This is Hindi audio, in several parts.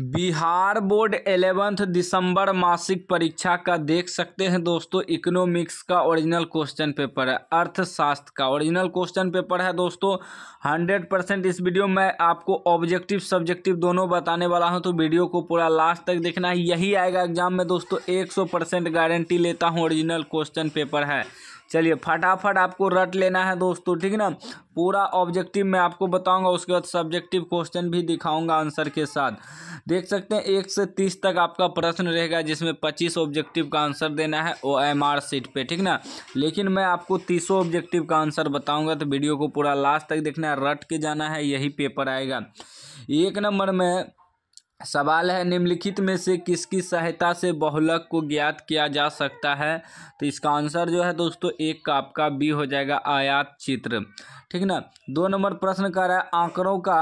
बिहार बोर्ड एलेवेंथ दिसंबर मासिक परीक्षा का देख सकते हैं दोस्तों इकोनॉमिक्स का ओरिजिनल क्वेश्चन पेपर है अर्थशास्त्र का ओरिजिनल क्वेश्चन पेपर है दोस्तों हंड्रेड परसेंट इस वीडियो में आपको ऑब्जेक्टिव सब्जेक्टिव दोनों बताने वाला हूं तो वीडियो को पूरा लास्ट तक देखना है यही आएगा एग्जाम में दोस्तों एक गारंटी लेता हूँ ओरिजिनल क्वेश्चन पेपर है चलिए फटाफट आपको रट लेना है दोस्तों ठीक ना पूरा ऑब्जेक्टिव मैं आपको बताऊंगा उसके बाद सब्जेक्टिव क्वेश्चन भी दिखाऊंगा आंसर के साथ देख सकते हैं एक से तीस तक आपका प्रश्न रहेगा जिसमें पच्चीस ऑब्जेक्टिव का आंसर देना है ओ एम आर सीट पर ठीक ना लेकिन मैं आपको तीसों ऑब्जेक्टिव का आंसर बताऊँगा तो वीडियो को पूरा लास्ट तक देखना है रट के जाना है यही पेपर आएगा एक नंबर में सवाल है निम्नलिखित में से किसकी सहायता से बहुलक को ज्ञात किया जा सकता है तो इसका आंसर जो है दोस्तों एक का आपका बी हो जाएगा आयात चित्र ठीक ना दो नंबर प्रश्न कर रहा है आंकड़ों का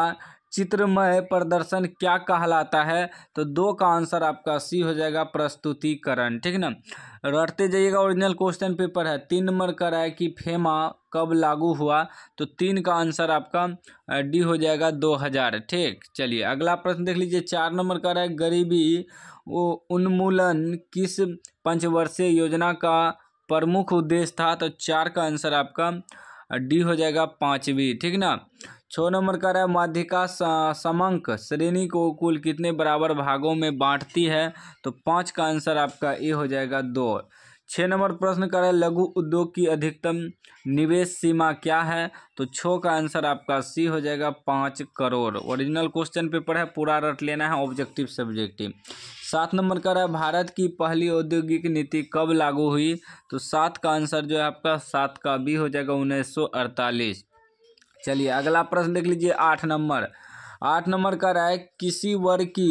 चित्रमय प्रदर्शन क्या कहलाता है तो दो का आंसर आपका सी हो जाएगा प्रस्तुतिकरण ठीक ना रटते जाइएगा ओरिजिनल क्वेश्चन पेपर है तीन नंबर का रहा है कि फेमा कब लागू हुआ तो तीन का आंसर आपका डी हो जाएगा दो हज़ार ठीक चलिए अगला प्रश्न देख लीजिए चार नंबर का रहा है गरीबी उन्मूलन किस पंचवर्षीय योजना का प्रमुख उद्देश्य था तो चार का आंसर आपका डी हो जाएगा पाँचवीं ठीक ना छः नंबर का रहा है माध्यिका समंक श्रेणी को कुल कितने बराबर भागों में बांटती है तो पाँच का आंसर आपका ए हो जाएगा दो छः नंबर प्रश्न कर रहा है लघु उद्योग की अधिकतम निवेश सीमा क्या है तो छः का आंसर आपका सी हो जाएगा पाँच करोड़ ओरिजिनल क्वेश्चन पेपर है पूरा रट लेना है ऑब्जेक्टिव सब्जेक्टिव सात नंबर कर रहा है भारत की पहली औद्योगिक नीति कब लागू हुई तो सात का आंसर जो है आपका सात का बी हो जाएगा उन्नीस सौ अड़तालीस चलिए अगला प्रश्न देख लीजिए आठ नंबर आठ नंबर का रहा है किसी वर्ग की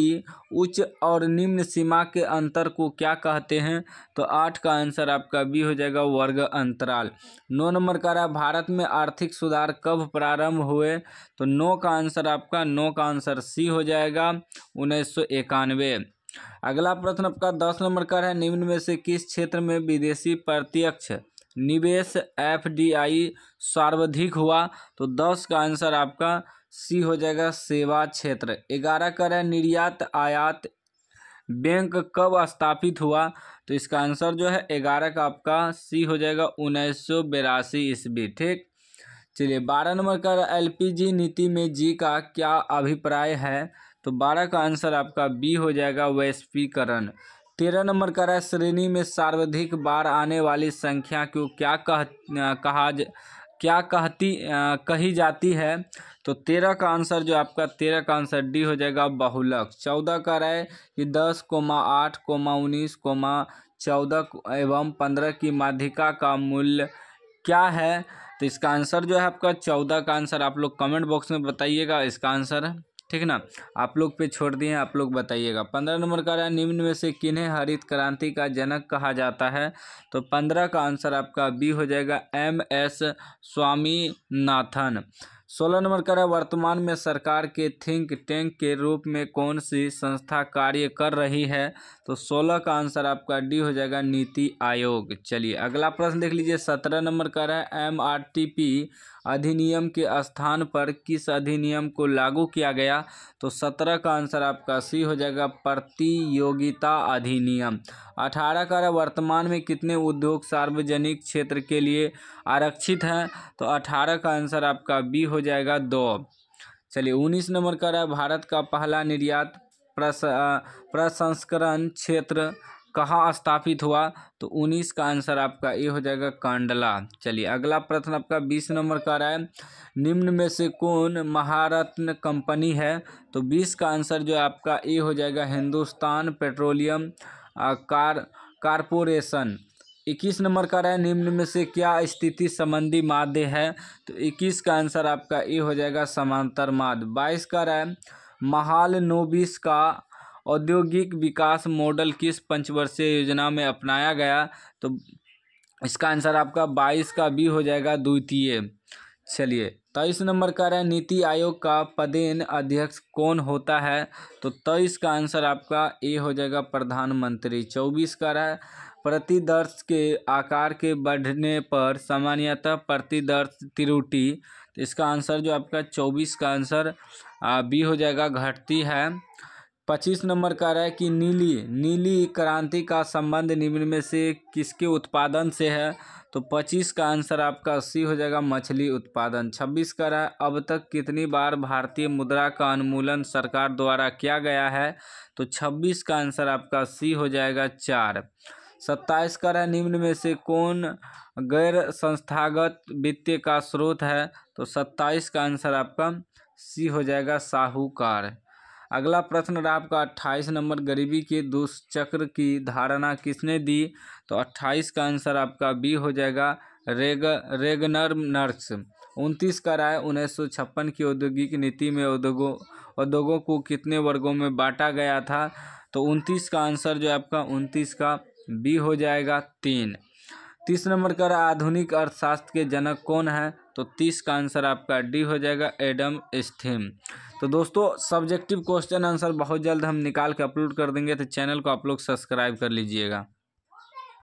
उच्च और निम्न सीमा के अंतर को क्या कहते हैं तो आठ का आंसर आपका बी हो जाएगा वर्ग अंतराल नौ नंबर का रहा है भारत में आर्थिक सुधार कब प्रारंभ हुए तो नौ का आंसर आपका नौ का आंसर सी हो जाएगा उन्नीस सौ इक्यानवे अगला प्रश्न आपका दस नंबर का है निम्न में से किस क्षेत्र में विदेशी प्रत्यक्ष निवेश एफ.डी.आई सर्वाधिक हुआ तो दस का आंसर आपका सी हो जाएगा सेवा क्षेत्र ग्यारह करें निर्यात आयात बैंक कब स्थापित हुआ तो इसका आंसर जो है ग्यारह का आपका सी हो जाएगा उन्नीस सौ बेरासी ईस्वी ठीक चलिए बारह नंबर पी एलपीजी नीति में जी का क्या अभिप्राय है तो बारह का आंसर आपका बी हो जाएगा वैश्वीकरण तेरह नंबर का रहा श्रेणी में सर्वाधिक बार आने वाली संख्या को क्या कह कहा क्या कहती आ, कही जाती है तो तेरह का आंसर जो आपका तेरह का आंसर डी हो जाएगा बहुलक चौदह का रहे कि दस कोमा आठ कोमा उन्नीस कोमा चौदह एवं पंद्रह की माध्यिका का मूल्य क्या है तो इसका आंसर जो है आपका चौदह का आंसर आप लोग कमेंट बॉक्स में बताइएगा इसका आंसर ठीक है ना आप लोग पे छोड़ दिए आप लोग बताइएगा पंद्रह नंबर का रहा निम्न में से किन्हें हरित क्रांति का जनक कहा जाता है तो पंद्रह का आंसर आपका बी हो जाएगा एम एस स्वामीनाथन सोलह नंबर रहा है वर्तमान में सरकार के थिंक टैंक के रूप में कौन सी संस्था कार्य कर रही है तो सोलह का आंसर आपका डी हो जाएगा नीति आयोग चलिए अगला प्रश्न देख लीजिए सत्रह नंबर रहा है एम आर टी पी अधिनियम के स्थान पर किस अधिनियम को लागू किया गया तो सत्रह का आंसर आपका सी हो जाएगा प्रतियोगिता अधिनियम अठारह का है वर्तमान में कितने उद्योग सार्वजनिक क्षेत्र के लिए आरक्षित हैं तो अठारह का आंसर आपका बी हो हो जाएगा दो चलिए उन्नीस नंबर का रहा है भारत का पहला निर्यात प्रसंस्करण क्षेत्र कहाँ स्थापित हुआ तो उन्नीस का आंसर आपका ए हो जाएगा कांडला चलिए अगला प्रश्न आपका बीस नंबर का रहा है निम्न में से कौन महारत्न कंपनी है तो बीस का आंसर जो आपका ए हो जाएगा हिंदुस्तान पेट्रोलियम कार कारपोरेशन इक्कीस नंबर का रहा है निम्न में से क्या स्थिति संबंधी माध्य है तो इक्कीस का आंसर आपका ए हो जाएगा समांतर माध्य बाईस का रहा है महाल नोबिस का औद्योगिक विकास मॉडल किस पंचवर्षीय योजना में अपनाया गया तो इसका आंसर आपका बाईस का बी हो जाएगा द्वितीय चलिए तेईस नंबर का रहा है नीति आयोग का पदेन अध्यक्ष कौन होता है तो तेईस का आंसर आपका ए हो जाएगा प्रधानमंत्री चौबीस का रहा है प्रतिदर्श के आकार के बढ़ने पर सामान्यतः प्रतिदर्श त्रुटि तो इसका आंसर जो आपका चौबीस का आंसर बी हो जाएगा घटती है पच्चीस नंबर का रहा है कि नीली नीली क्रांति का संबंध निम्न में से किसके उत्पादन से है तो पच्चीस का आंसर आपका अस्सी हो जाएगा मछली उत्पादन छब्बीस का रहा है अब तक कितनी बार भारतीय मुद्रा का अनुमूलन सरकार द्वारा किया गया है तो छब्बीस का आंसर आपका अस्सी हो जाएगा चार सत्ताईस कर है निम्न में से कौन गैर संस्थागत वित्तीय का स्रोत है तो सत्ताईस का आंसर आपका सी हो जाएगा साहूकार अगला प्रश्न रहा आपका अट्ठाईस नंबर गरीबी के दुष्चक्र की धारणा किसने दी तो अट्ठाईस का आंसर आपका बी हो जाएगा रेग रेगनर नर्स उनतीस का राय उन्नीस सौ छप्पन की औद्योगिक नीति में उद्योगों उद्योगों को कितने वर्गों में बांटा गया था तो उनतीस का आंसर जो आपका उनतीस का बी हो जाएगा तीन तीस नंबर का आधुनिक अर्थशास्त्र के जनक कौन है तो तीस का आंसर आपका डी हो जाएगा एडम स्थिम तो दोस्तों सब्जेक्टिव क्वेश्चन आंसर बहुत जल्द हम निकाल के अपलोड कर देंगे तो चैनल को आप लोग सब्सक्राइब कर लीजिएगा